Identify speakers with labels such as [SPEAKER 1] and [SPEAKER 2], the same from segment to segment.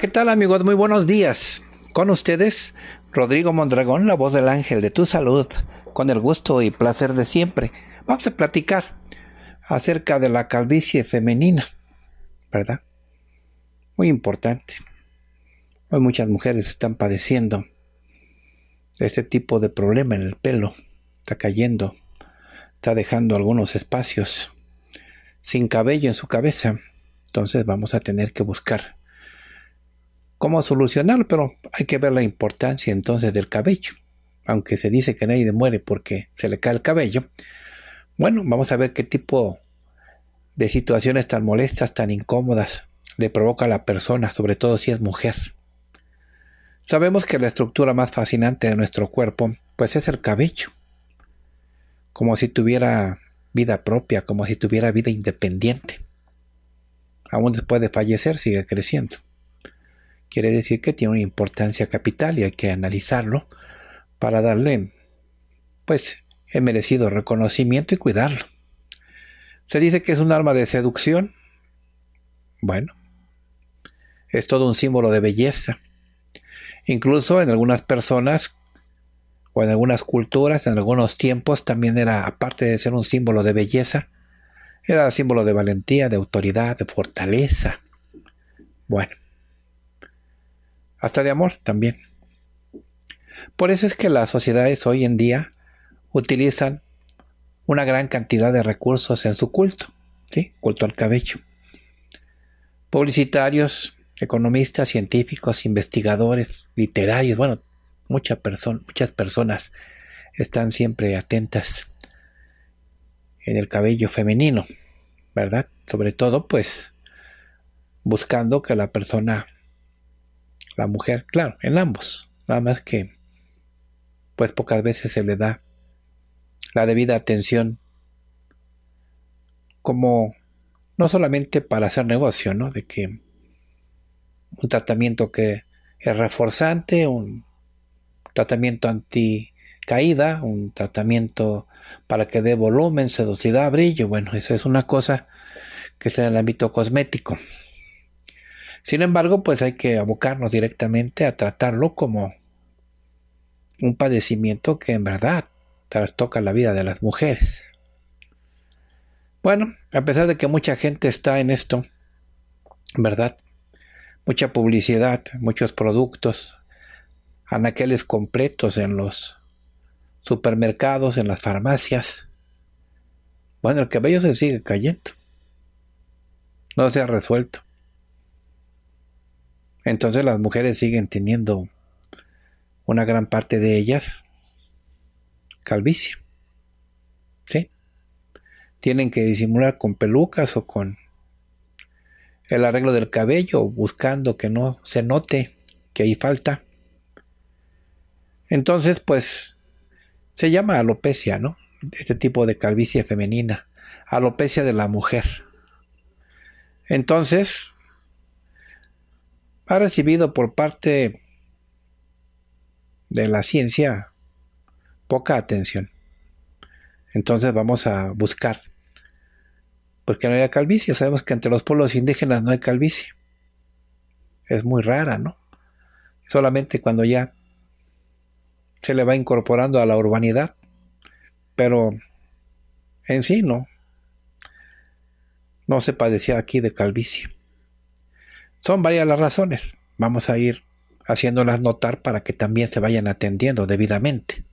[SPEAKER 1] ¿qué tal amigos? Muy buenos días. Con ustedes, Rodrigo Mondragón, la voz del ángel de tu salud, con el gusto y placer de siempre. Vamos a platicar acerca de la calvicie femenina, ¿verdad? Muy importante. Hoy muchas mujeres están padeciendo ese tipo de problema en el pelo. Está cayendo, está dejando algunos espacios sin cabello en su cabeza. Entonces vamos a tener que buscar cómo solucionarlo, pero hay que ver la importancia entonces del cabello. Aunque se dice que nadie muere porque se le cae el cabello. Bueno, vamos a ver qué tipo de situaciones tan molestas, tan incómodas le provoca a la persona, sobre todo si es mujer. Sabemos que la estructura más fascinante de nuestro cuerpo, pues es el cabello. Como si tuviera vida propia, como si tuviera vida independiente. Aún después de fallecer sigue creciendo quiere decir que tiene una importancia capital y hay que analizarlo para darle, pues, el merecido reconocimiento y cuidarlo. Se dice que es un arma de seducción. Bueno, es todo un símbolo de belleza. Incluso en algunas personas o en algunas culturas, en algunos tiempos, también era, aparte de ser un símbolo de belleza, era símbolo de valentía, de autoridad, de fortaleza. Bueno, hasta de amor también. Por eso es que las sociedades hoy en día utilizan una gran cantidad de recursos en su culto, ¿sí? culto al cabello. Publicitarios, economistas, científicos, investigadores, literarios, bueno, muchas personas están siempre atentas en el cabello femenino, ¿verdad? Sobre todo, pues, buscando que la persona la mujer, claro, en ambos. Nada más que, pues pocas veces se le da la debida atención como no solamente para hacer negocio, ¿no? De que un tratamiento que es reforzante, un tratamiento anti caída un tratamiento para que dé volumen, sedosidad, brillo. Bueno, esa es una cosa que está en el ámbito cosmético. Sin embargo, pues hay que abocarnos directamente a tratarlo como un padecimiento que en verdad trastoca la vida de las mujeres. Bueno, a pesar de que mucha gente está en esto, ¿verdad? Mucha publicidad, muchos productos, anaqueles completos en los supermercados, en las farmacias. Bueno, el cabello se sigue cayendo. No se ha resuelto. Entonces las mujeres siguen teniendo una gran parte de ellas calvicie. ¿Sí? Tienen que disimular con pelucas o con el arreglo del cabello, buscando que no se note que hay falta. Entonces, pues, se llama alopecia, ¿no? Este tipo de calvicie femenina, alopecia de la mujer. Entonces, ha recibido por parte de la ciencia poca atención. Entonces vamos a buscar, pues que no haya calvicie. Sabemos que entre los pueblos indígenas no hay calvicie. Es muy rara, ¿no? Solamente cuando ya se le va incorporando a la urbanidad, pero en sí no. No se padecía aquí de calvicie. Son varias las razones. Vamos a ir haciéndolas notar para que también se vayan atendiendo debidamente.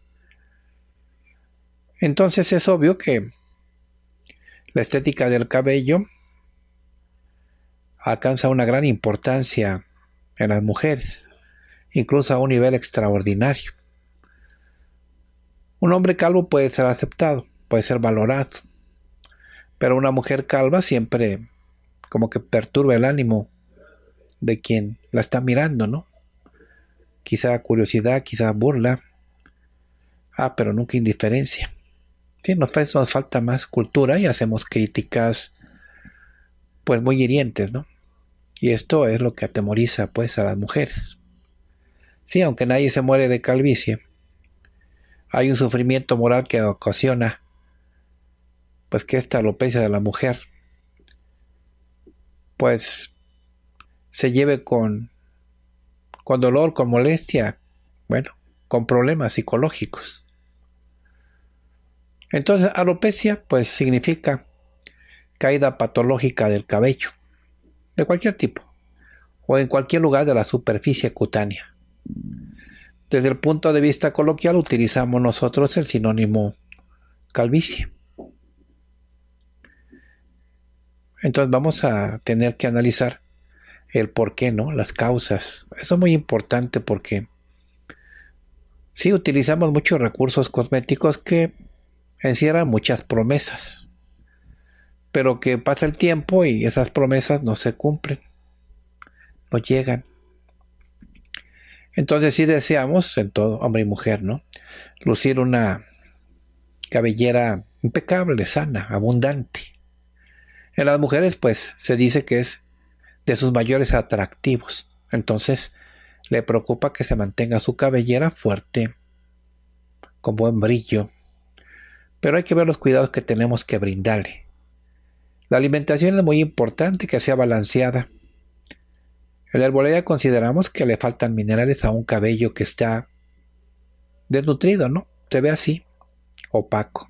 [SPEAKER 1] Entonces es obvio que la estética del cabello alcanza una gran importancia en las mujeres, incluso a un nivel extraordinario. Un hombre calvo puede ser aceptado, puede ser valorado, pero una mujer calva siempre como que perturba el ánimo de quien la está mirando, ¿no? Quizá curiosidad, quizá burla. Ah, pero nunca indiferencia. Sí, nos, falta más cultura y hacemos críticas pues muy hirientes, ¿no? Y esto es lo que atemoriza pues a las mujeres. Sí, aunque nadie se muere de calvicie, hay un sufrimiento moral que ocasiona pues que esta alopecia de la mujer pues se lleve con, con dolor, con molestia, bueno, con problemas psicológicos. Entonces, alopecia, pues significa caída patológica del cabello, de cualquier tipo, o en cualquier lugar de la superficie cutánea. Desde el punto de vista coloquial utilizamos nosotros el sinónimo calvicie. Entonces vamos a tener que analizar el por qué, ¿no? Las causas. Eso es muy importante porque sí utilizamos muchos recursos cosméticos que encierran muchas promesas, pero que pasa el tiempo y esas promesas no se cumplen, no llegan. Entonces sí deseamos en todo, hombre y mujer, ¿no? Lucir una cabellera impecable, sana, abundante. En las mujeres, pues, se dice que es de sus mayores atractivos. Entonces, le preocupa que se mantenga su cabellera fuerte, con buen brillo. Pero hay que ver los cuidados que tenemos que brindarle. La alimentación es muy importante que sea balanceada. En la arboleda consideramos que le faltan minerales a un cabello que está desnutrido, ¿no? Se ve así, opaco,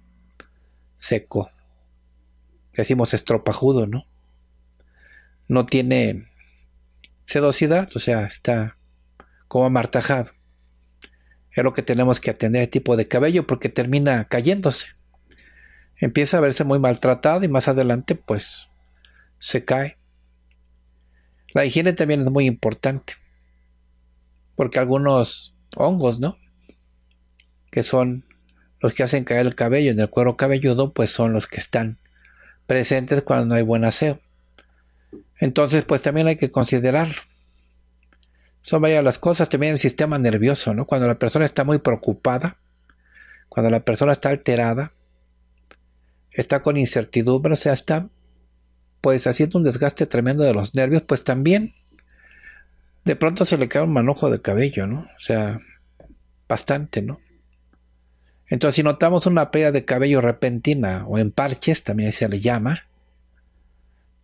[SPEAKER 1] seco. Decimos estropajudo, ¿no? no tiene sedosidad, o sea, está como amartajado. Es lo que tenemos que atender el este tipo de cabello porque termina cayéndose. Empieza a verse muy maltratado y más adelante pues se cae. La higiene también es muy importante porque algunos hongos, ¿no? Que son los que hacen caer el cabello en el cuero cabelludo, pues son los que están presentes cuando no hay buen aseo. Entonces, pues también hay que considerarlo. Son varias las cosas, también el sistema nervioso, ¿no? Cuando la persona está muy preocupada, cuando la persona está alterada, está con incertidumbre, o sea, está pues haciendo un desgaste tremendo de los nervios, pues también de pronto se le cae un manojo de cabello, ¿no? O sea, bastante, ¿no? Entonces, si notamos una pérdida de cabello repentina o en parches, también se le llama,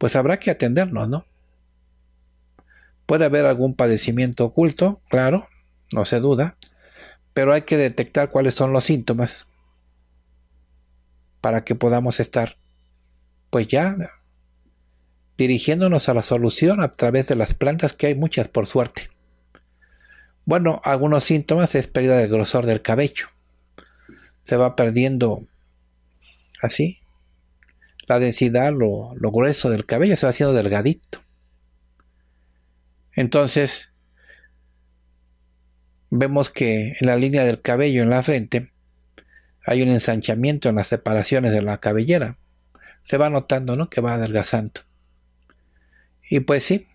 [SPEAKER 1] pues habrá que atendernos, ¿no? Puede haber algún padecimiento oculto, claro, no se duda, pero hay que detectar cuáles son los síntomas para que podamos estar, pues ya, dirigiéndonos a la solución a través de las plantas, que hay muchas por suerte. Bueno, algunos síntomas es pérdida del grosor del cabello. Se va perdiendo así, la densidad, lo, grueso del cabello, se va haciendo delgadito. Entonces, vemos que en la línea del cabello en la frente hay un ensanchamiento en las separaciones de la cabellera. Se va notando, ¿no? Que va adelgazando. Y pues sí,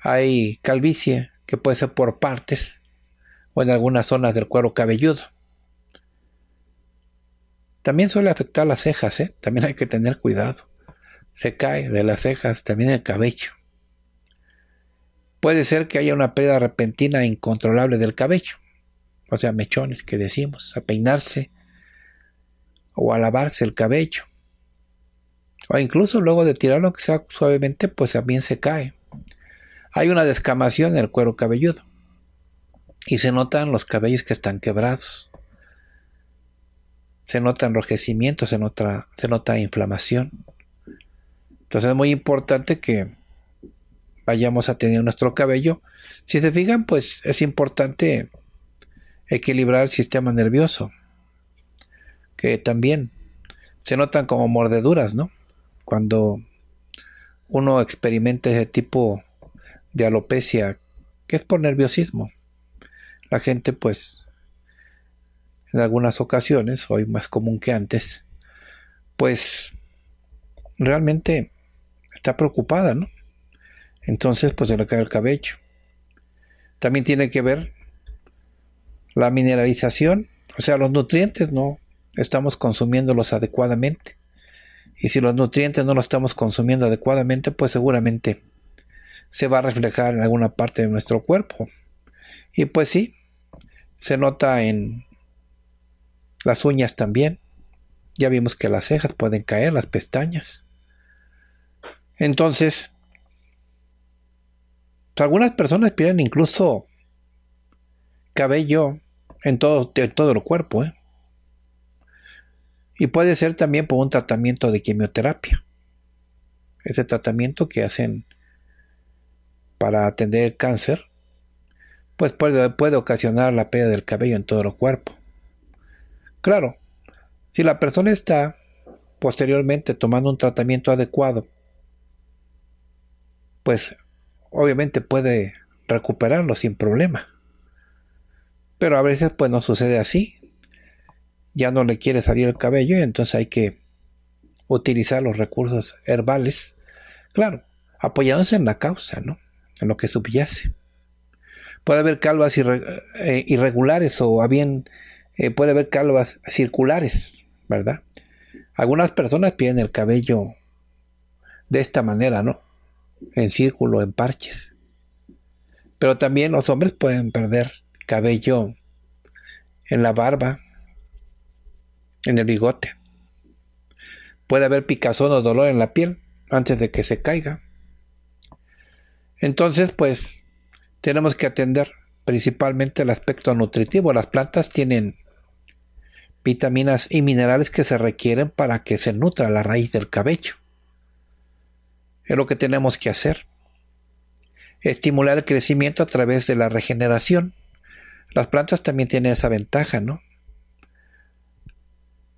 [SPEAKER 1] hay calvicie que puede ser por partes o en algunas zonas del cuero cabelludo. También suele afectar las cejas, ¿eh? También hay que tener cuidado. Se cae de las cejas también el cabello. Puede ser que haya una pérdida repentina e incontrolable del cabello. O sea, mechones que decimos, a peinarse o a lavarse el cabello. O incluso luego de tirarlo, que sea suavemente, pues también se cae. Hay una descamación en el cuero cabelludo. Y se notan los cabellos que están quebrados se nota enrojecimiento, se nota, se nota inflamación. Entonces es muy importante que vayamos a tener nuestro cabello. Si se fijan, pues es importante equilibrar el sistema nervioso, que también se notan como mordeduras, ¿no? Cuando uno experimenta ese tipo de alopecia, que es por nerviosismo. La gente pues en algunas ocasiones, hoy más común que antes, pues realmente está preocupada, ¿no? Entonces, pues se le cae el cabello. También tiene que ver la mineralización, o sea, los nutrientes no estamos consumiéndolos adecuadamente. Y si los nutrientes no los estamos consumiendo adecuadamente, pues seguramente se va a reflejar en alguna parte de nuestro cuerpo. Y pues sí, se nota en las uñas también. Ya vimos que las cejas pueden caer, las pestañas. Entonces, pues, algunas personas pierden incluso cabello en todo, todo el cuerpo. ¿eh? Y puede ser también por un tratamiento de quimioterapia. Ese tratamiento que hacen para atender el cáncer, pues puede, puede ocasionar la pérdida del cabello en todo el cuerpo. Claro, si la persona está posteriormente tomando un tratamiento adecuado, pues obviamente puede recuperarlo sin problema. Pero a veces pues no sucede así. Ya no le quiere salir el cabello y entonces hay que utilizar los recursos herbales. Claro, apoyándose en la causa, ¿no? En lo que subyace. Puede haber calvas eh, irregulares o habían... bien eh, puede haber calvas circulares, ¿verdad? Algunas personas pierden el cabello de esta manera, ¿no? En círculo, en parches. Pero también los hombres pueden perder cabello en la barba, en el bigote. Puede haber picazón o dolor en la piel antes de que se caiga. Entonces, pues, tenemos que atender principalmente el aspecto nutritivo. Las plantas tienen vitaminas y minerales que se requieren para que se nutra la raíz del cabello. Es lo que tenemos que hacer. Estimular el crecimiento a través de la regeneración. Las plantas también tienen esa ventaja, ¿no?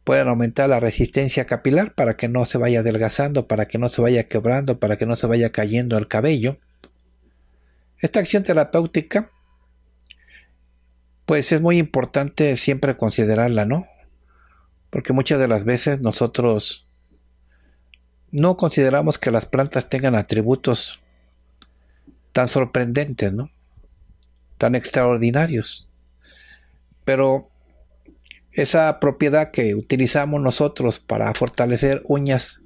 [SPEAKER 1] Pueden aumentar la resistencia capilar para que no se vaya adelgazando, para que no se vaya quebrando, para que no se vaya cayendo el cabello. Esta acción terapéutica, pues es muy importante siempre considerarla, ¿no? Porque muchas de las veces nosotros no consideramos que las plantas tengan atributos tan sorprendentes, ¿no? Tan extraordinarios. Pero esa propiedad que utilizamos nosotros para fortalecer uñas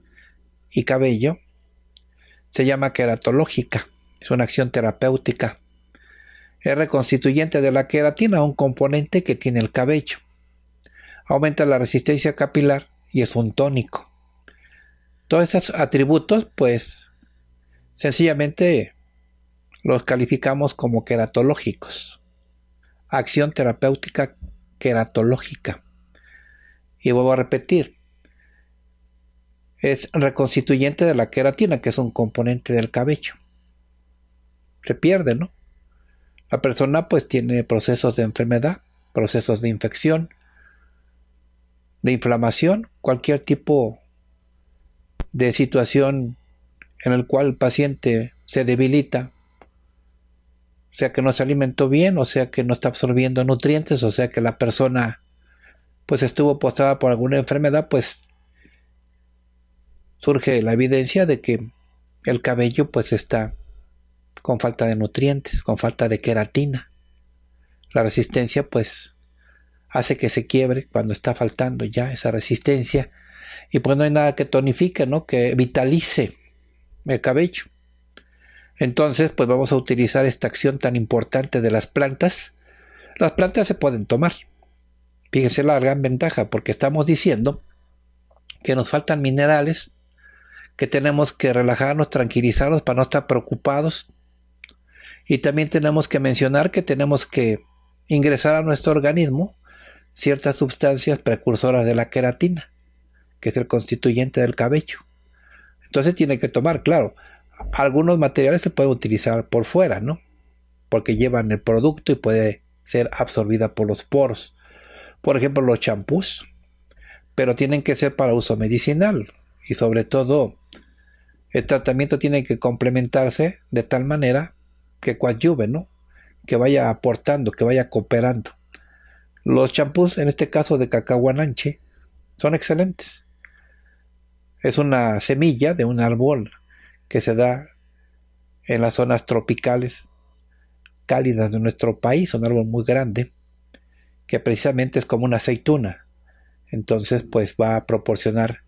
[SPEAKER 1] y cabello se llama queratológica. Es una acción terapéutica. Es reconstituyente de la queratina, un componente que tiene el cabello aumenta la resistencia capilar y es un tónico. Todos esos atributos, pues, sencillamente los calificamos como queratológicos. Acción terapéutica queratológica. Y vuelvo a repetir, es reconstituyente de la queratina, que es un componente del cabello. Se pierde, ¿no? La persona pues tiene procesos de enfermedad, procesos de infección, de inflamación, cualquier tipo de situación en el cual el paciente se debilita, o sea que no se alimentó bien, o sea que no está absorbiendo nutrientes, o sea que la persona pues estuvo postrada por alguna enfermedad, pues surge la evidencia de que el cabello pues está con falta de nutrientes, con falta de queratina. La resistencia pues hace que se quiebre cuando está faltando ya esa resistencia. Y pues no hay nada que tonifique, ¿no? Que vitalice el cabello. Entonces, pues vamos a utilizar esta acción tan importante de las plantas. Las plantas se pueden tomar. Fíjense la gran ventaja, porque estamos diciendo que nos faltan minerales, que tenemos que relajarnos, tranquilizarnos para no estar preocupados. Y también tenemos que mencionar que tenemos que ingresar a nuestro organismo ciertas sustancias precursoras de la queratina, que es el constituyente del cabello. Entonces tiene que tomar, claro, algunos materiales se pueden utilizar por fuera, ¿no? Porque llevan el producto y puede ser absorbida por los poros. Por ejemplo, los champús, pero tienen que ser para uso medicinal y sobre todo el tratamiento tiene que complementarse de tal manera que coadyuve, ¿no? Que vaya aportando, que vaya cooperando. Los champús, en este caso de cacahuananche, son excelentes. Es una semilla de un árbol que se da en las zonas tropicales cálidas de nuestro país, un árbol muy grande, que precisamente es como una aceituna. Entonces, pues va a proporcionar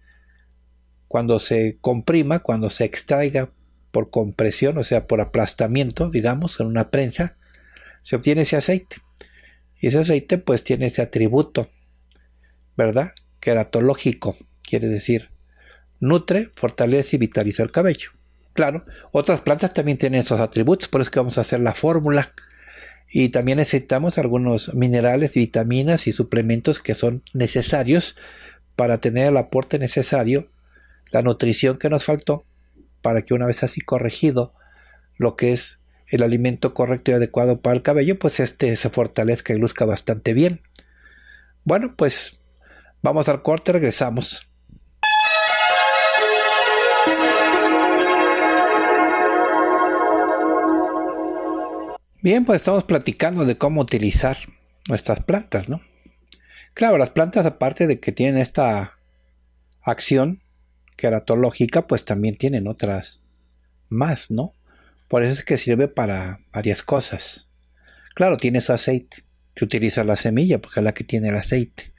[SPEAKER 1] cuando se comprima, cuando se extraiga por compresión, o sea, por aplastamiento, digamos, en una prensa, se obtiene ese aceite. Y ese aceite pues tiene ese atributo, ¿verdad? Queratológico, quiere decir, nutre, fortalece y vitaliza el cabello. Claro, otras plantas también tienen esos atributos, por eso es que vamos a hacer la fórmula. Y también necesitamos algunos minerales, vitaminas y suplementos que son necesarios para tener el aporte necesario, la nutrición que nos faltó, para que una vez así corregido, lo que es el alimento correcto y adecuado para el cabello, pues este se fortalezca y luzca bastante bien. Bueno, pues vamos al corte, regresamos. Bien, pues estamos platicando de cómo utilizar nuestras plantas, ¿no? Claro, las plantas aparte de que tienen esta acción queratológica, pues también tienen otras más, ¿no? Por eso es que sirve para varias cosas. Claro, tiene su aceite. Se utiliza la semilla porque es la que tiene el aceite.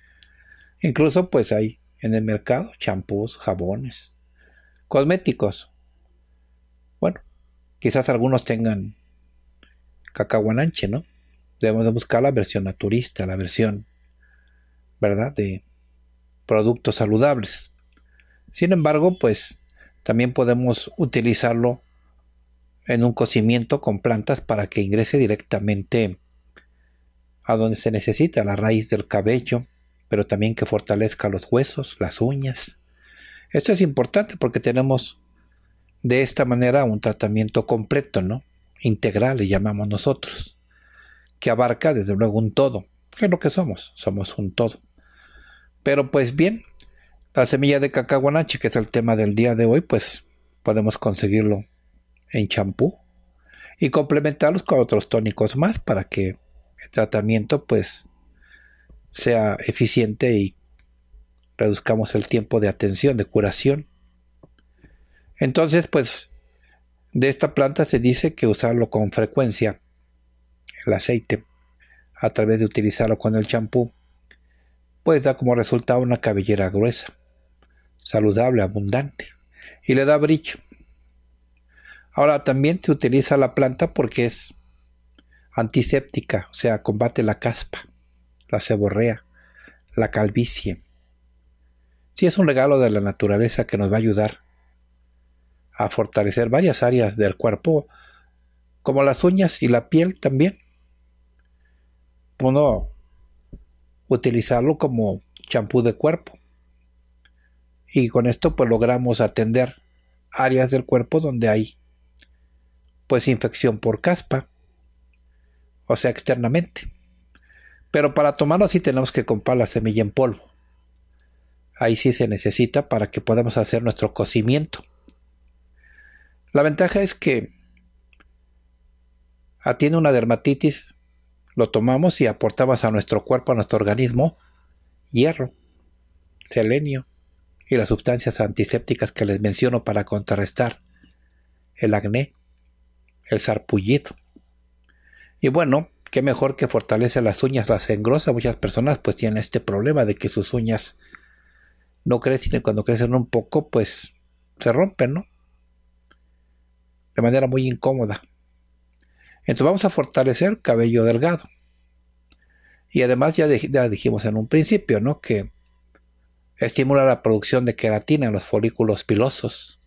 [SPEAKER 1] Incluso pues hay en el mercado champús, jabones, cosméticos. Bueno, quizás algunos tengan cacahuananche, ¿no? Debemos buscar la versión naturista, la versión, ¿verdad? De productos saludables. Sin embargo, pues también podemos utilizarlo en un cocimiento con plantas para que ingrese directamente a donde se necesita, la raíz del cabello, pero también que fortalezca los huesos, las uñas. Esto es importante porque tenemos de esta manera un tratamiento completo, ¿no? Integral, le llamamos nosotros, que abarca desde luego un todo, que es lo que somos, somos un todo. Pero pues bien, la semilla de cacahuanache, que es el tema del día de hoy, pues podemos conseguirlo en champú y complementarlos con otros tónicos más para que el tratamiento pues sea eficiente y reduzcamos el tiempo de atención, de curación. Entonces pues de esta planta se dice que usarlo con frecuencia, el aceite, a través de utilizarlo con el champú, pues da como resultado una cabellera gruesa, saludable, abundante, y le da brillo Ahora también se utiliza la planta porque es antiséptica, o sea, combate la caspa, la ceborrea, la calvicie. Sí es un regalo de la naturaleza que nos va a ayudar a fortalecer varias áreas del cuerpo, como las uñas y la piel también. Uno utilizarlo como champú de cuerpo. Y con esto pues logramos atender áreas del cuerpo donde hay pues infección por caspa, o sea, externamente. Pero para tomarlo sí tenemos que comprar la semilla en polvo. Ahí sí se necesita para que podamos hacer nuestro cocimiento. La ventaja es que atiende una dermatitis, lo tomamos y aportamos a nuestro cuerpo, a nuestro organismo, hierro, selenio y las sustancias antisépticas que les menciono para contrarrestar el acné el sarpullido. Y bueno, qué mejor que fortalece las uñas, las engrosa. Muchas personas pues tienen este problema de que sus uñas no crecen y cuando crecen un poco pues se rompen, ¿no? De manera muy incómoda. Entonces vamos a fortalecer cabello delgado. Y además ya, ya dijimos en un principio, ¿no? Que estimula la producción de queratina en los folículos pilosos.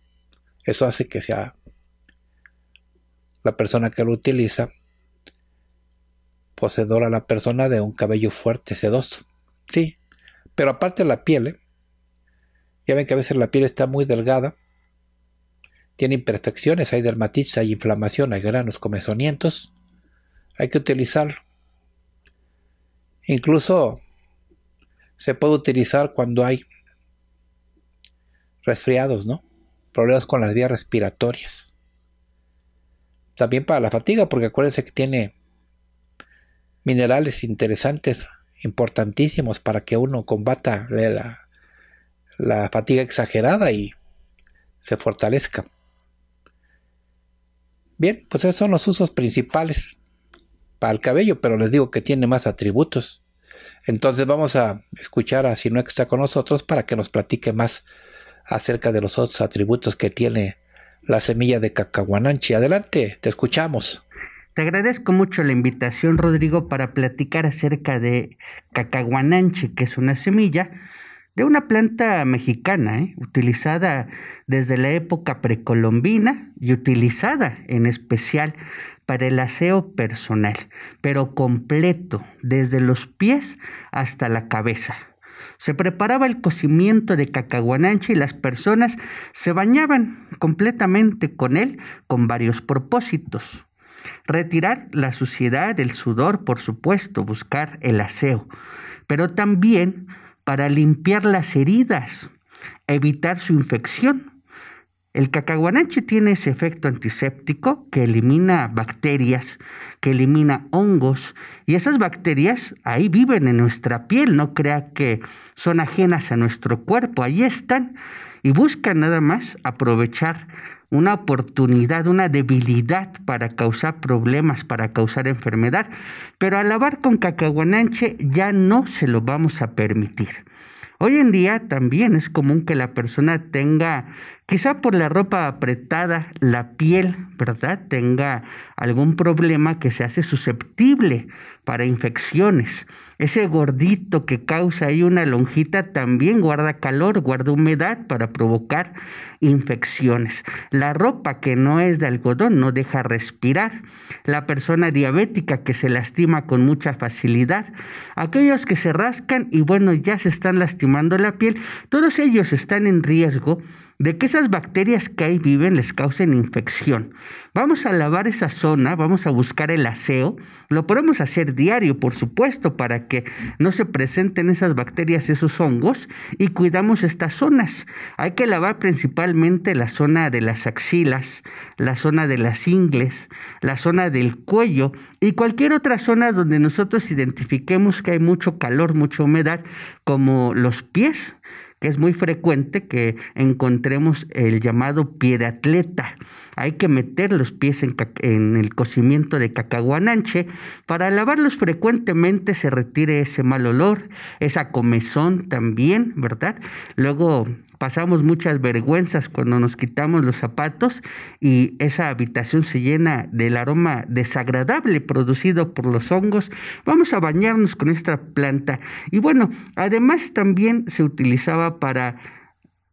[SPEAKER 1] Eso hace que sea la persona que lo utiliza, poseedora la persona de un cabello fuerte, sedoso. Sí, pero aparte la piel, ¿eh? ya ven que a veces la piel está muy delgada, tiene imperfecciones, hay dermatitis, hay inflamación, hay granos comezonientos, hay que utilizarlo. Incluso se puede utilizar cuando hay resfriados, ¿no? Problemas con las vías respiratorias también para la fatiga, porque acuérdense que tiene minerales interesantes, importantísimos para que uno combata la, la fatiga exagerada y se fortalezca. Bien, pues esos son los usos principales para el cabello, pero les digo que tiene más atributos. Entonces vamos a escuchar a no que está con nosotros para que nos platique más acerca de los otros atributos que tiene la semilla de Cacahuananchi. Adelante,
[SPEAKER 2] te escuchamos. Te agradezco mucho la invitación, Rodrigo, para platicar acerca de Cacahuananchi, que es una semilla de una planta mexicana, ¿eh? utilizada desde la época precolombina y utilizada en especial para el aseo personal, pero completo, desde los pies hasta la cabeza. Se preparaba el cocimiento de cacahuananche y las personas se bañaban completamente con él con varios propósitos. Retirar la suciedad, el sudor, por supuesto, buscar el aseo, pero también para limpiar las heridas, evitar su infección el cacahuananche tiene ese efecto antiséptico que elimina bacterias, que elimina hongos, y esas bacterias ahí viven en nuestra piel, no crea que son ajenas a nuestro cuerpo, ahí están y buscan nada más aprovechar una oportunidad, una debilidad para causar problemas, para causar enfermedad, pero al lavar con cacahuananche ya no se lo vamos a permitir. Hoy en día también es común que la persona tenga Quizá por la ropa apretada, la piel, ¿verdad?, tenga algún problema que se hace susceptible para infecciones. Ese gordito que causa ahí una lonjita también guarda calor, guarda humedad para provocar infecciones. La ropa que no es de algodón no deja respirar. La persona diabética que se lastima con mucha facilidad. Aquellos que se rascan y bueno, ya se están lastimando la piel. Todos ellos están en riesgo de que esas bacterias que ahí viven les causen infección. Vamos a lavar esa zona, vamos a buscar el aseo, lo podemos hacer diario, por supuesto, para que no se presenten esas bacterias, esos hongos, y cuidamos estas zonas. Hay que lavar principalmente la zona de las axilas, la zona de las ingles, la zona del cuello y cualquier otra zona donde nosotros identifiquemos que hay mucho calor, mucha humedad, como los pies, que es muy frecuente que encontremos el llamado pie de atleta. Hay que meter los pies en, el cocimiento de cacahuananche. Para lavarlos frecuentemente se retire ese mal olor, esa comezón también, ¿verdad? Luego pasamos muchas vergüenzas cuando nos quitamos los zapatos y esa habitación se llena del aroma desagradable producido por los hongos. Vamos a bañarnos con esta planta. Y bueno, además también se utilizaba para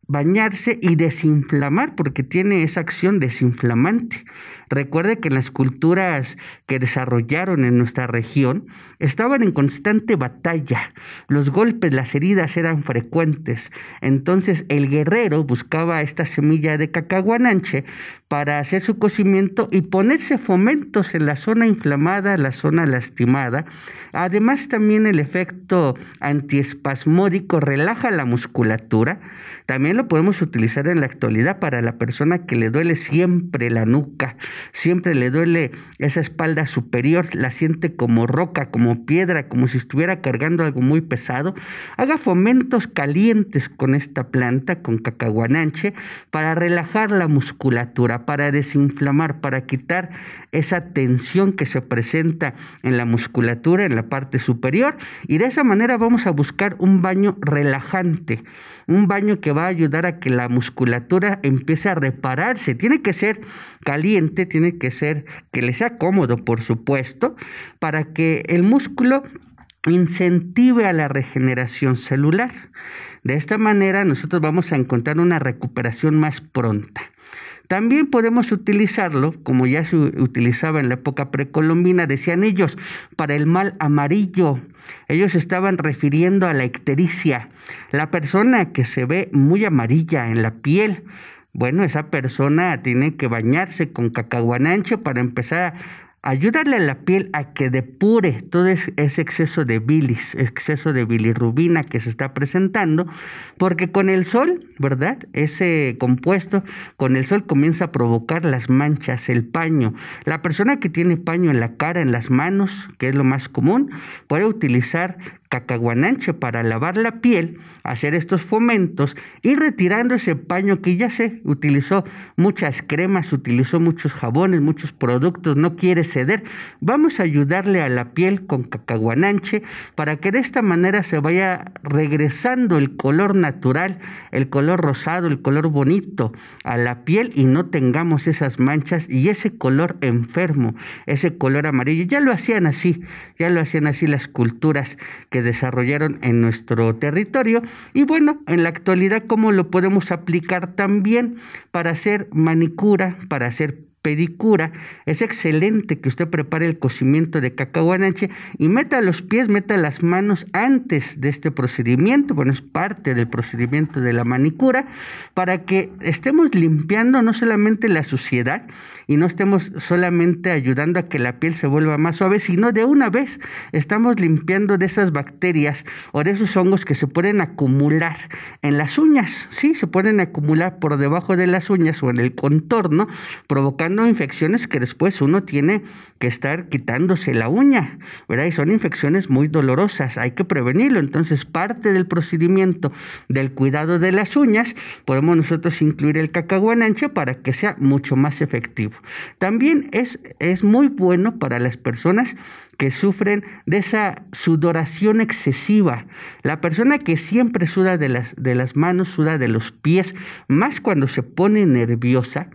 [SPEAKER 2] bañarse y desinflamar, porque tiene esa acción desinflamante. Recuerde que las culturas que desarrollaron en nuestra región estaban en constante batalla. Los golpes, las heridas eran frecuentes. Entonces el guerrero buscaba esta semilla de cacahuananche para hacer su cocimiento y ponerse fomentos en la zona inflamada, la zona lastimada. Además también el efecto antiespasmódico relaja la musculatura también lo podemos utilizar en la actualidad para la persona que le duele siempre la nuca, siempre le duele esa espalda superior, la siente como roca, como piedra, como si estuviera cargando algo muy pesado. Haga fomentos calientes con esta planta, con cacahuananche, para relajar la musculatura, para desinflamar, para quitar esa tensión que se presenta en la musculatura, en la parte superior. Y de esa manera vamos a buscar un baño relajante, un baño que va a ayudar a que la musculatura empiece a repararse. Tiene que ser caliente, tiene que ser que le sea cómodo, por supuesto, para que el músculo incentive a la regeneración celular. De esta manera nosotros vamos a encontrar una recuperación más pronta. También podemos utilizarlo, como ya se utilizaba en la época precolombina, decían ellos, para el mal amarillo, ellos estaban refiriendo a la ictericia, la persona que se ve muy amarilla en la piel. Bueno, esa persona tiene que bañarse con cacahuanancho para empezar ayudarle a la piel a que depure todo ese exceso de bilis, exceso de bilirrubina que se está presentando, porque con el sol, ¿verdad? Ese compuesto, con el sol comienza a provocar las manchas, el paño. La persona que tiene paño en la cara, en las manos, que es lo más común, puede utilizar cacaguananche para lavar la piel, hacer estos fomentos y retirando ese paño que ya se utilizó muchas cremas, utilizó muchos jabones, muchos productos, no quiere ceder, vamos a ayudarle a la piel con cacaguananche para que de esta manera se vaya regresando el color natural, el color rosado, el color bonito a la piel y no tengamos esas manchas y ese color enfermo, ese color amarillo. Ya lo hacían así, ya lo hacían así las culturas que desarrollaron en nuestro territorio y bueno, en la actualidad cómo lo podemos aplicar también para hacer manicura, para hacer pedicura, es excelente que usted prepare el cocimiento de cacahuanache y meta los pies, meta las manos antes de este procedimiento, bueno, es parte del procedimiento de la manicura, para que estemos limpiando no solamente la suciedad y no estemos solamente ayudando a que la piel se vuelva más suave, sino de una vez estamos limpiando de esas bacterias o de esos hongos que se pueden acumular en las uñas, sí, se pueden acumular por debajo de las uñas o en el contorno, provocando no infecciones que después uno tiene que estar quitándose la uña, ¿verdad? Y son infecciones muy dolorosas, hay que prevenirlo. Entonces, parte del procedimiento del cuidado de las uñas, podemos nosotros incluir el ancho para que sea mucho más efectivo. También es, es muy bueno para las personas que sufren de esa sudoración excesiva. La persona que siempre suda de las, de las manos, suda de los pies, más cuando se pone nerviosa,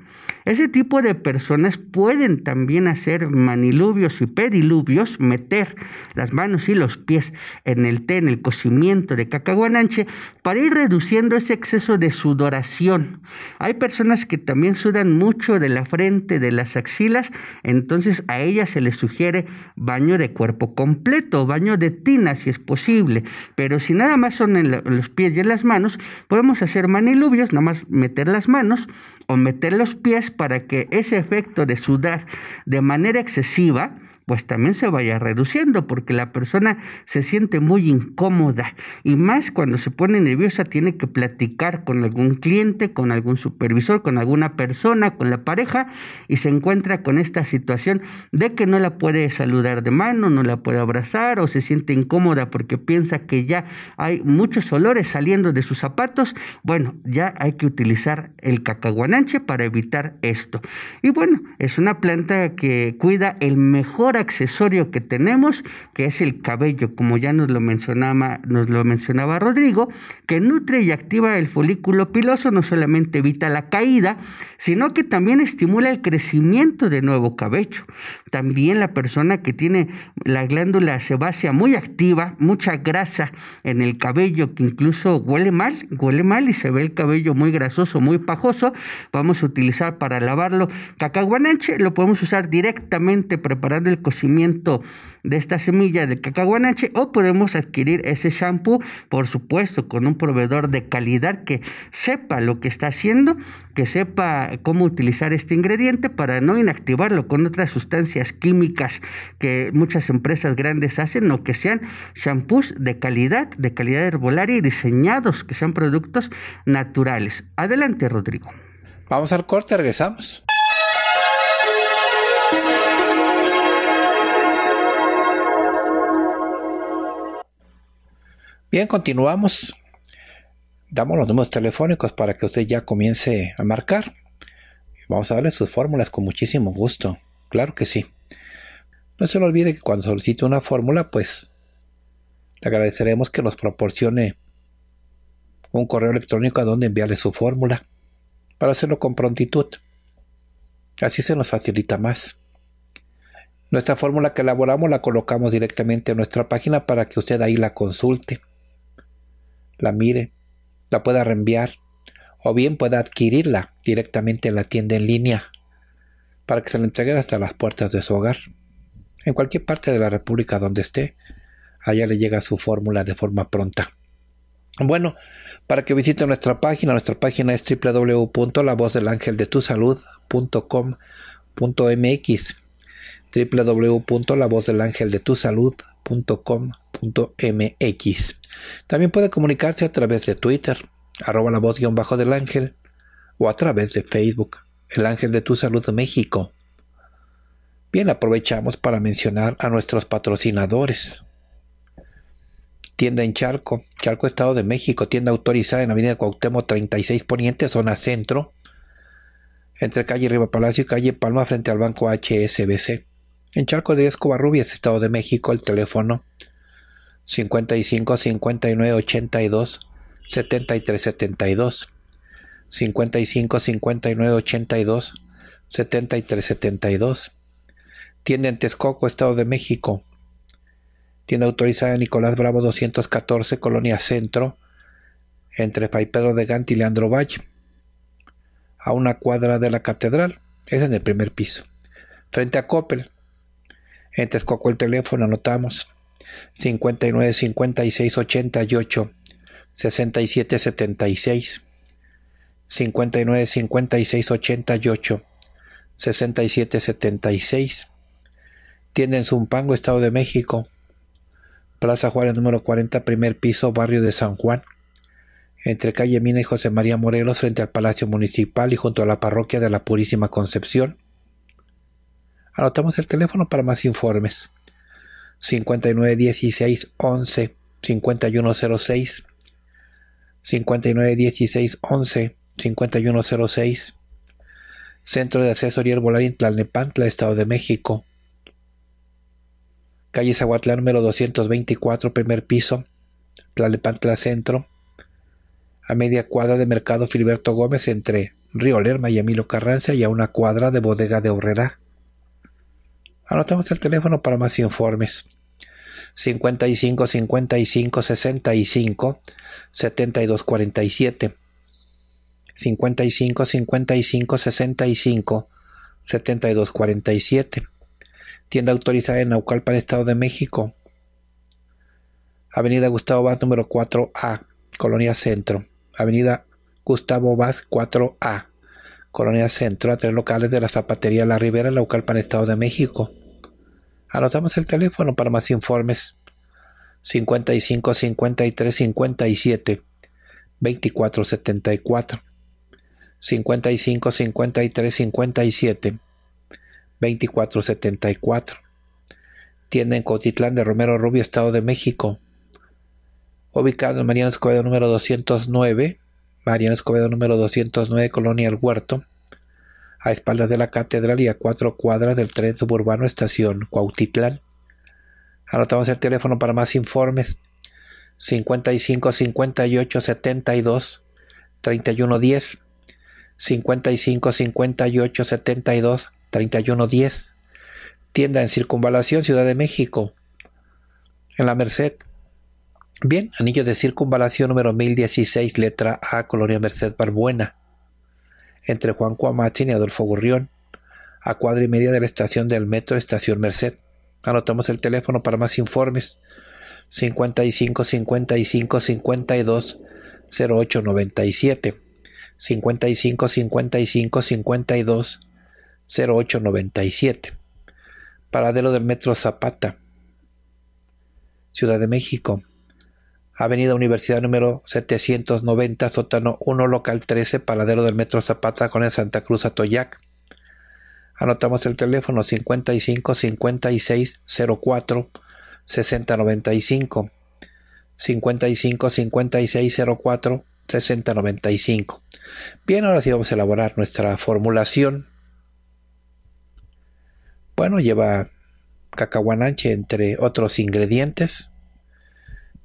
[SPEAKER 2] ese tipo de personas pueden también hacer manilubios y pedilubios, meter las manos y los pies en el té, en el cocimiento de cacahuananche, para ir reduciendo ese exceso de sudoración. Hay personas que también sudan mucho de la frente, de las axilas, entonces a ellas se les sugiere baño de cuerpo completo, baño de tina si es posible, pero si nada más son los pies y en las manos, podemos hacer manilubios, nada más meter las manos o meter los pies para que ese efecto de sudar de manera excesiva pues también se vaya reduciendo porque la persona se siente muy incómoda y más cuando se pone nerviosa tiene que platicar con algún cliente, con algún supervisor, con alguna persona, con la pareja y se encuentra con esta situación de que no la puede saludar de mano, no la puede abrazar o se siente incómoda porque piensa que ya hay muchos olores saliendo de sus zapatos. Bueno, ya hay que utilizar el cacahuananche para evitar esto. Y bueno, es una planta que cuida el mejor accesorio que tenemos, que es el cabello, como ya nos lo mencionaba, nos lo mencionaba Rodrigo, que nutre y activa el folículo piloso, no solamente evita la caída, sino que también estimula el crecimiento de nuevo cabello. También la persona que tiene la glándula sebácea muy activa, mucha grasa en el cabello, que incluso huele mal, huele mal y se ve el cabello muy grasoso, muy pajoso, vamos a utilizar para lavarlo cacahuananche, lo podemos usar directamente preparando el cocimiento de esta semilla de cacahuanache o podemos adquirir ese shampoo, por supuesto, con un proveedor de calidad que sepa lo que está haciendo, que sepa cómo utilizar este ingrediente para no inactivarlo con otras sustancias químicas que muchas empresas grandes hacen o que sean shampoos de calidad, de calidad herbolaria y diseñados que sean productos naturales. Adelante, Rodrigo. Vamos al corte, regresamos.
[SPEAKER 1] Bien, continuamos. Damos los números telefónicos para que usted ya comience a marcar. Vamos a darle sus fórmulas con muchísimo gusto. Claro que sí. No se lo olvide que cuando solicite una fórmula, pues le agradeceremos que nos proporcione un correo electrónico a donde enviarle su fórmula para hacerlo con prontitud. Así se nos facilita más. Nuestra fórmula que elaboramos la colocamos directamente en nuestra página para que usted ahí la consulte la mire, la pueda reenviar o bien pueda adquirirla directamente en la tienda en línea para que se la entregue hasta las puertas de su hogar. En cualquier parte de la República donde esté, allá le llega su fórmula de forma pronta. Bueno, para que visite nuestra página, nuestra página es www.lavozdelangeldetusalud.com.mx www.lavozdelangeldetusalud.com.mx. También puede comunicarse a través de Twitter, arroba la voz-bajo guión del ángel, o a través de Facebook, El Ángel de Tu Salud México. Bien, aprovechamos para mencionar a nuestros patrocinadores. Tienda en Charco, Charco Estado de México, tienda autorizada en Avenida Cuauhtémoc 36 Poniente, zona centro, entre calle Riva Palacio y calle Palma frente al banco HSBC. En Charco de Escobarrubias, Estado de México, el teléfono 55 59 82 73 72. 55 59 82 73 72. Tienda en Texcoco, Estado de México. Tienda autorizada Nicolás Bravo 214, Colonia Centro, entre Pedro de Gante y Leandro Valle, a una cuadra de la catedral. Es en el primer piso. Frente a Coppel, en Texcoco el teléfono, anotamos 59 56 88 67 76 59 56 88 67 76 Tienda en Zumpango, Estado de México Plaza Juárez número 40, primer piso, barrio de San Juan entre calle Mina y José María Morelos frente al Palacio Municipal y junto a la parroquia de la Purísima Concepción Anotamos el teléfono para más informes. 16 11 5106 16 11 5106 Centro de Asesoría Herbolaria en Tlalnepantla, Estado de México. Calle Zahuatlán, número 224, primer piso, Tlalnepantla Centro. A media cuadra de Mercado Filiberto Gómez entre Río Lerma y Emilio Carranza y a una cuadra de Bodega de Horrera. Anotamos el teléfono para más informes. 55 55 65 72 47 55 55 65 72 47 Tienda autorizada en Naucalpan, Estado de México. Avenida Gustavo Vaz número 4A, Colonia Centro. Avenida Gustavo Vaz 4A, Colonia Centro, a tres locales de la Zapatería La Ribera, Laucalpan, Estado de México. Anotamos el teléfono para más informes. 55 53 57 24 55 53 57 24 74. Tienda en Cotitlán de Romero Rubio, Estado de México. Ubicado en Mariano Escobedo número 209 Mariano Escobedo número 209, Colonia El Huerto, a espaldas de la catedral y a cuatro cuadras del tren suburbano Estación Cuautitlán. Anotamos el teléfono para más informes 55 58 72 31 10 55 58 72 31 10 Tienda en Circunvalación, Ciudad de México. En la Merced Bien, anillo de circunvalación número 1016, letra A, Colonia Merced Barbuena, entre Juan Cuamatzin y Adolfo Gurrión, a cuadra y media de la estación del metro Estación Merced. Anotamos el teléfono para más informes 55 55 52 08 97 55 55 52 08 97 Paradero del metro Zapata, Ciudad de México Avenida Universidad número 790, sótano 1, local 13, paladero del Metro Zapata con el Santa Cruz Atoyac. Anotamos el teléfono 55 56 04 60 95. 55 56 04 60 95. Bien, ahora sí vamos a elaborar nuestra formulación. Bueno, lleva cacahuananche entre otros ingredientes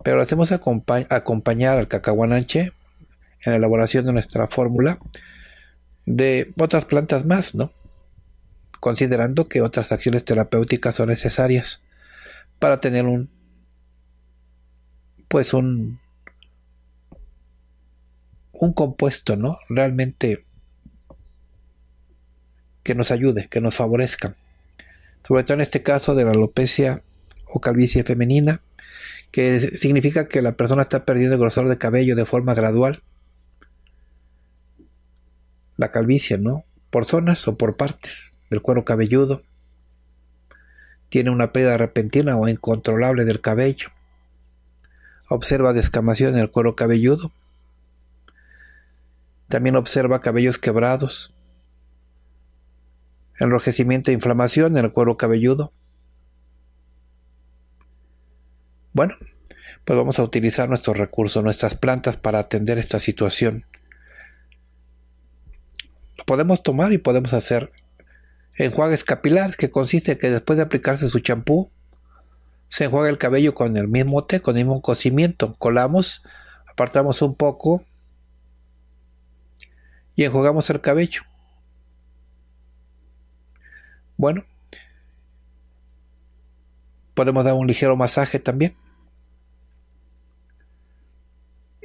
[SPEAKER 1] pero hacemos acompañar al cacahuananche en la elaboración de nuestra fórmula de otras plantas más, ¿no? Considerando que otras acciones terapéuticas son necesarias para tener un pues un un compuesto, ¿no? Realmente que nos ayude, que nos favorezca. Sobre todo en este caso de la alopecia o calvicie femenina, que significa que la persona está perdiendo el grosor de cabello de forma gradual. La calvicie, ¿no? Por zonas o por partes del cuero cabelludo. Tiene una pérdida repentina o incontrolable del cabello. Observa descamación en el cuero cabelludo. También observa cabellos quebrados, enrojecimiento e inflamación en el cuero cabelludo, Bueno, pues vamos a utilizar nuestros recursos, nuestras plantas para atender esta situación. Lo podemos tomar y podemos hacer enjuagues capilares, que consiste en que después de aplicarse su champú, se enjuaga el cabello con el mismo té, con el mismo cocimiento. Colamos, apartamos un poco y enjuagamos el cabello. Bueno, podemos dar un ligero masaje también.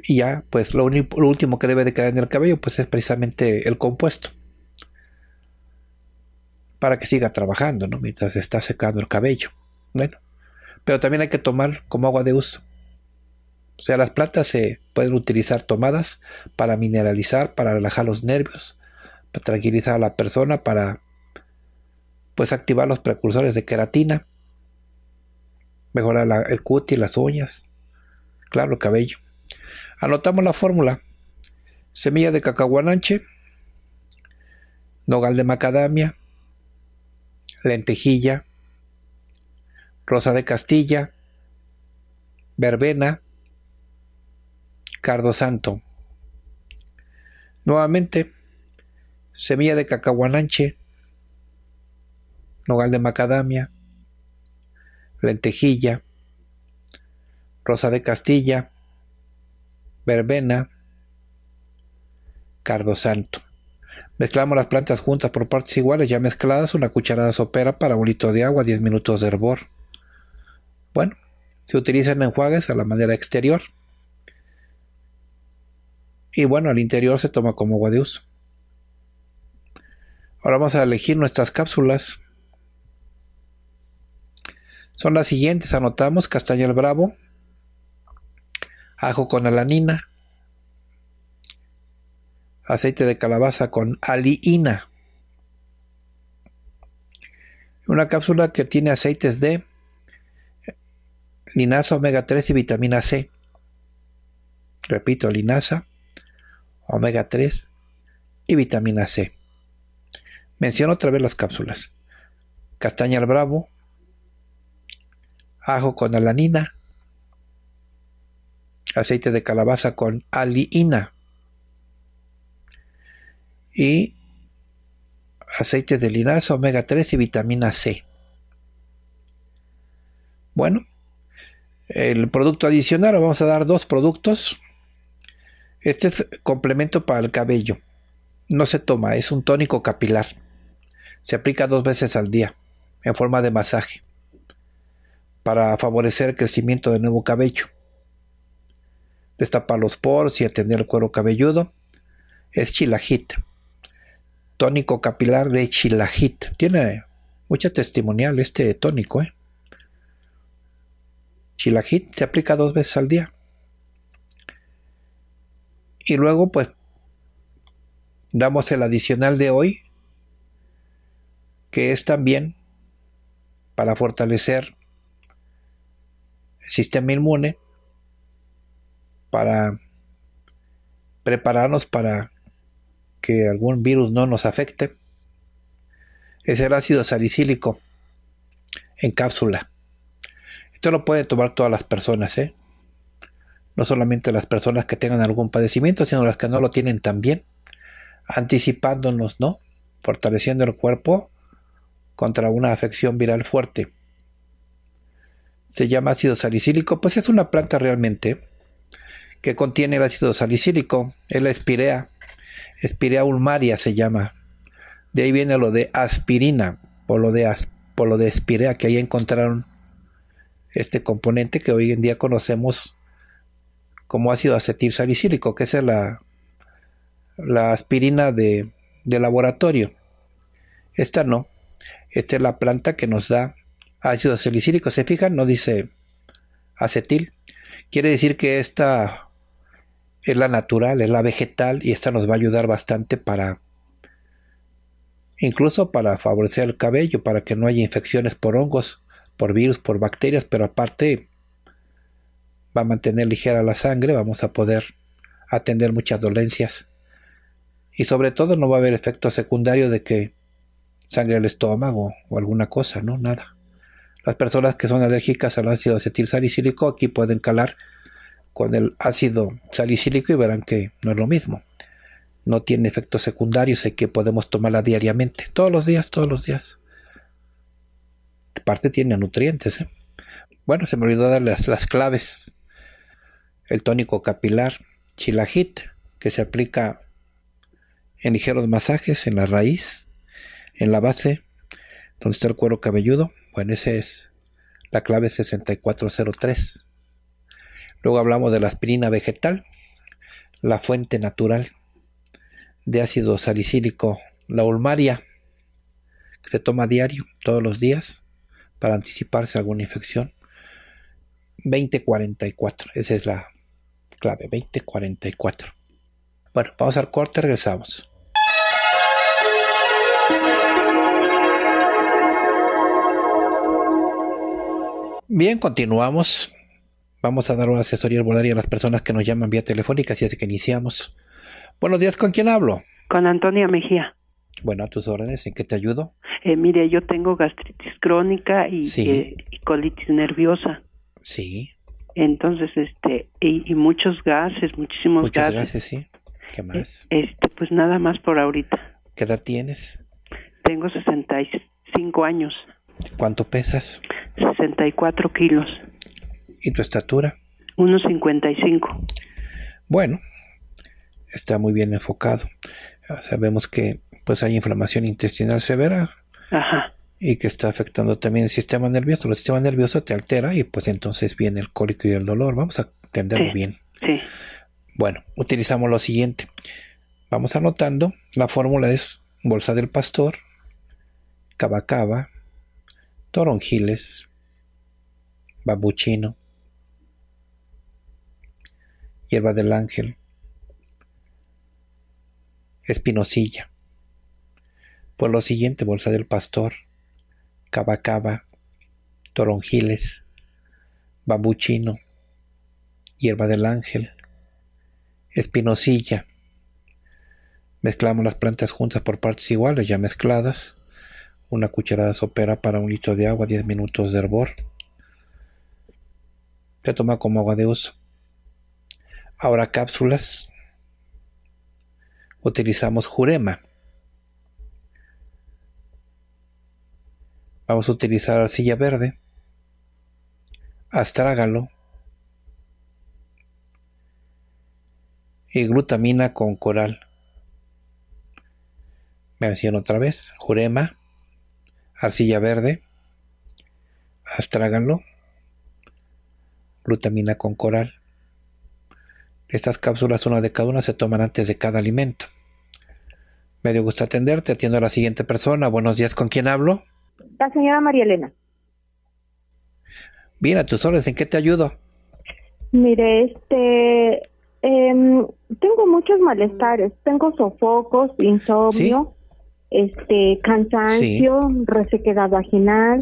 [SPEAKER 1] Y ya, pues lo, último que debe de quedar en el cabello, pues es precisamente el compuesto. Para que siga trabajando, ¿no? Mientras está secando el cabello. Bueno, pero también hay que tomar como agua de uso. O sea, las plantas se pueden utilizar tomadas para mineralizar, para relajar los nervios, para tranquilizar a la persona, para pues activar los precursores de queratina, mejorar el cutis, las uñas, claro, el cabello. Anotamos la fórmula. Semilla de cacahuananche, nogal de macadamia, lentejilla, rosa de castilla, verbena, cardo santo. Nuevamente, semilla de cacahuananche, nogal de macadamia, lentejilla, rosa de castilla, verbena, cardo santo. Mezclamos las plantas juntas por partes iguales, ya mezcladas, una cucharada sopera para un litro de agua, 10 minutos de hervor. Bueno, se utilizan enjuagues a la manera exterior. Y bueno, al interior se toma como agua de uso. Ahora vamos a elegir nuestras cápsulas. Son las siguientes, anotamos castaña el bravo, ajo con alanina, aceite de calabaza con aliina. Una cápsula que tiene aceites de linaza, omega 3 y vitamina C. Repito, linaza, omega 3 y vitamina C. Menciono otra vez las cápsulas. Castaña al bravo, ajo con alanina, aceite de calabaza con aliina y aceites de linaza, omega 3 y vitamina C. Bueno, el producto adicional, vamos a dar dos productos. Este es complemento para el cabello. No se toma, es un tónico capilar. Se aplica dos veces al día, en forma de masaje, para favorecer el crecimiento del nuevo cabello destapa los poros y atender el cuero cabelludo. Es chilajit, tónico capilar de chilajit. Tiene mucha testimonial este tónico. ¿eh? Chilajit se aplica dos veces al día. Y luego pues damos el adicional de hoy, que es también para fortalecer el sistema inmune para prepararnos para que algún virus no nos afecte es el ácido salicílico en cápsula. Esto lo pueden tomar todas las personas, ¿eh? no solamente las personas que tengan algún padecimiento, sino las que no lo tienen también, anticipándonos, ¿no? Fortaleciendo el cuerpo contra una afección viral fuerte. Se llama ácido salicílico, pues es una planta realmente que contiene el ácido salicílico, es la espirea. Espirea ulmaria se llama. De ahí viene lo de aspirina, por lo de, de espirea, que ahí encontraron este componente que hoy en día conocemos como ácido acetil salicílico, que es la, la aspirina de, de laboratorio. Esta no. Esta es la planta que nos da ácido salicílico. ¿Se fijan? No dice acetil. Quiere decir que esta es la natural, es la vegetal y esta nos va a ayudar bastante para incluso para favorecer el cabello, para que no haya infecciones por hongos, por virus, por bacterias, pero aparte va a mantener ligera la sangre, vamos a poder atender muchas dolencias y sobre todo no va a haber efecto secundario de que sangre el estómago o alguna cosa, no, nada. Las personas que son alérgicas al ácido acetil aquí pueden calar con el ácido salicílico y verán que no es lo mismo. No tiene efectos secundarios y que podemos tomarla diariamente, todos los días, todos los días. parte tiene nutrientes. ¿eh? Bueno, se me olvidó dar las, las claves. El tónico capilar, chilajit, que se aplica en ligeros masajes en la raíz, en la base, donde está el cuero cabelludo. Bueno, esa es la clave 6403. Luego hablamos de la aspirina vegetal, la fuente natural de ácido salicílico, la ulmaria, que se toma diario, todos los días, para anticiparse alguna infección. 2044, esa es la clave, 2044. Bueno, vamos al corte, regresamos. Bien, continuamos Vamos a dar una asesoría y a las personas que nos llaman vía telefónica, así es que iniciamos. Buenos días, ¿con quién hablo?
[SPEAKER 2] Con Antonia Mejía.
[SPEAKER 1] Bueno, a tus órdenes, ¿en qué te ayudo?
[SPEAKER 2] Eh, mire, yo tengo gastritis crónica eh, y, colitis nerviosa. Sí. Entonces, este, y, muchos gases, muchísimos gases. Muchos gases, sí. ¿Qué eh, más? Este, pues nada más por ahorita.
[SPEAKER 1] ¿Qué edad tienes?
[SPEAKER 2] Tengo 65 años.
[SPEAKER 1] ¿Cuánto pesas?
[SPEAKER 2] 64 kilos.
[SPEAKER 1] ¿Y tu estatura?
[SPEAKER 2] 1,55.
[SPEAKER 1] Bueno, está muy bien enfocado. Ah, sabemos que pues hay inflamación intestinal severa. Y que está afectando también el sistema nervioso. El sistema nervioso te altera y pues entonces viene el cólico y el dolor. Vamos a atenderlo bien. Sí. Bueno, utilizamos lo siguiente. Vamos anotando. La fórmula es bolsa del pastor, cabacaba, toronjiles, Bambuchino hierba del ángel, espinosilla. Por lo siguiente, bolsa del pastor, cabacaba, toronjiles, bambuchino, hierba del ángel, espinosilla. Mezclamos las plantas juntas por partes iguales, ya mezcladas. Una cucharada sopera para un litro de agua, 10 minutos de hervor. Se toma como agua de uso. Ahora cápsulas. Utilizamos jurema. Vamos a utilizar arcilla verde, astrágalo y glutamina con coral. Menciono otra vez, jurema, arcilla verde, astrágalo, glutamina con coral estas cápsulas, una de cada una se toman antes de cada alimento. Me dio gusto atenderte. Atiendo a la siguiente persona. Buenos días, ¿con quién hablo?
[SPEAKER 3] La señora María Elena.
[SPEAKER 1] Bien, a tus horas. ¿en qué te ayudo?
[SPEAKER 3] Mire, este, em, tengo muchos malestares. Tengo sofocos, insomnio. este cansancio, resequedad vaginal,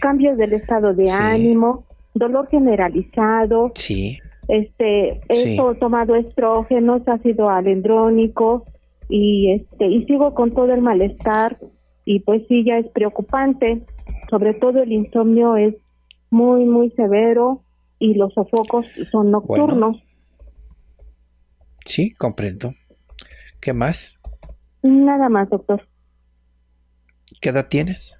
[SPEAKER 3] cambios del estado de ánimo, dolor generalizado, Sí este, he tomado estrógenos, ácido alendrónico y este, y sigo con todo el malestar y pues sí ya es preocupante, sobre todo el insomnio es muy muy severo y los sofocos son nocturnos.
[SPEAKER 1] Sí, comprendo. ¿Qué más?
[SPEAKER 3] Nada más, doctor.
[SPEAKER 1] ¿Qué edad tienes?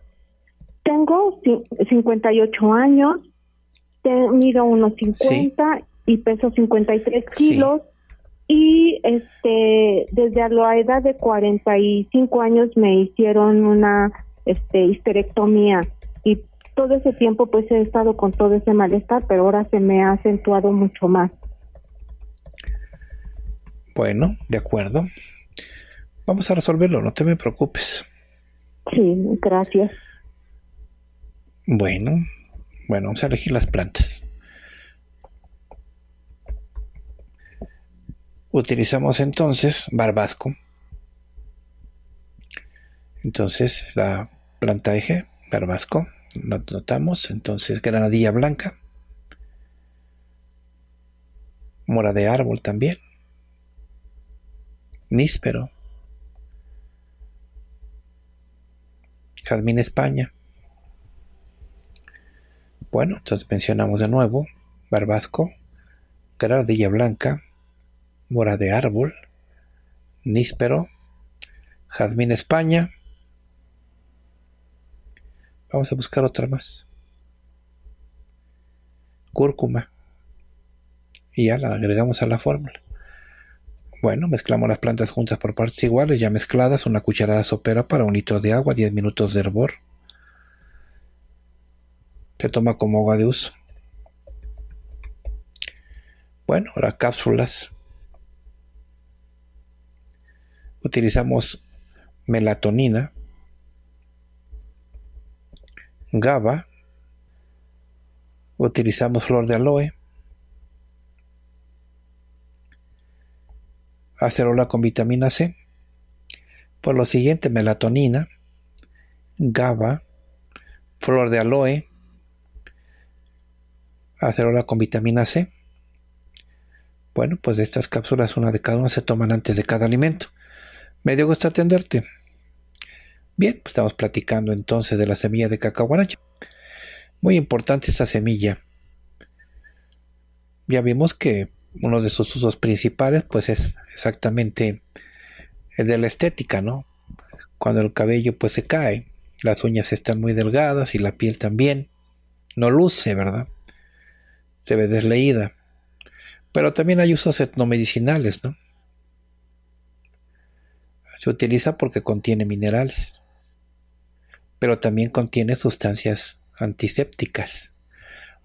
[SPEAKER 3] Tengo 58 años, he tenido unos 50 y peso 53 kilos. Y este desde la edad de 45 años me hicieron una este, histerectomía y todo ese tiempo pues he estado con todo ese malestar, pero ahora se me ha acentuado mucho más.
[SPEAKER 1] Bueno, de acuerdo. Vamos a resolverlo, no te me preocupes.
[SPEAKER 3] Sí, gracias.
[SPEAKER 1] Bueno, bueno, vamos a elegir las plantas. Utilizamos entonces barbasco. Entonces la planta eje, barbasco, notamos. Entonces granadilla blanca. Mora de árbol también. Níspero. Jazmín España. Bueno, entonces mencionamos de nuevo barbasco, granadilla blanca, mora de árbol, níspero, jazmín España. Vamos a buscar otra más. Cúrcuma. Y ya la agregamos a la fórmula. Bueno, mezclamos las plantas juntas por partes iguales, ya mezcladas, una cucharada sopera para un litro de agua, 10 minutos de hervor. Se toma como agua de uso. Bueno, las cápsulas utilizamos melatonina, GABA, utilizamos flor de aloe, acerola con vitamina C. Por lo siguiente, melatonina, GABA, flor de aloe, acerola con vitamina C. Bueno, pues estas cápsulas, una de cada una, se toman antes de cada alimento. Me dio gusto atenderte. Bien, pues estamos platicando entonces de la semilla de cacahuaracha. Muy importante esta semilla. Ya vimos que uno de sus usos principales pues es exactamente el de la estética, ¿no? Cuando el cabello pues se cae, las uñas están muy delgadas y la piel también no luce, ¿verdad? Se ve desleída. Pero también hay usos etnomedicinales, ¿no? Se utiliza porque contiene minerales, pero también contiene sustancias antisépticas,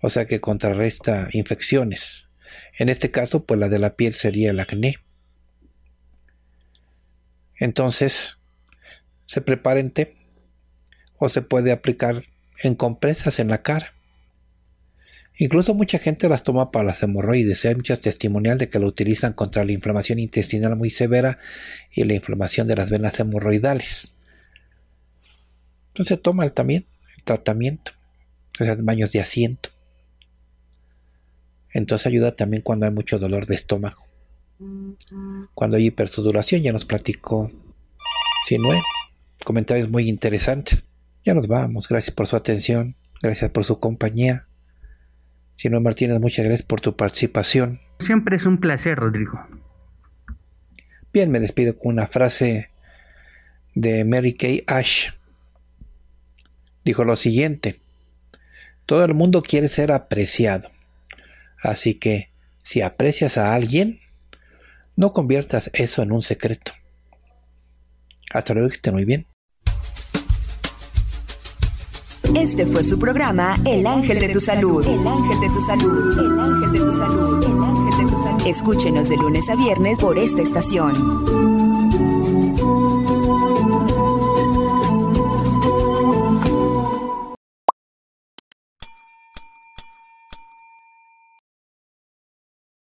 [SPEAKER 1] o sea que contrarresta infecciones. En este caso, pues la de la piel sería el acné. Entonces, se prepara en té o se puede aplicar en compresas en la cara. Incluso mucha gente las toma para las hemorroides. Hay muchas testimonial de que lo utilizan contra la inflamación intestinal muy severa y la inflamación de las venas hemorroidales. Entonces toma también el tratamiento, o baños de asiento. Entonces ayuda también cuando hay mucho dolor de estómago. Cuando hay hipersuduración, ya nos platicó Sinue. Comentarios muy interesantes. Ya nos vamos. Gracias por su atención. Gracias por su compañía no, Martínez, muchas gracias por tu participación. Siempre es un placer, Rodrigo. Bien, me despido con una frase de Mary Kay Ash. Dijo lo siguiente, todo el mundo quiere ser apreciado, así que si aprecias a alguien, no conviertas eso en un secreto. Hasta luego, que muy bien. Este fue su programa El Ángel de tu Salud. El Ángel de tu Salud. El Ángel de
[SPEAKER 2] tu Salud. El
[SPEAKER 1] Ángel de Escúchenos de lunes a viernes por esta estación.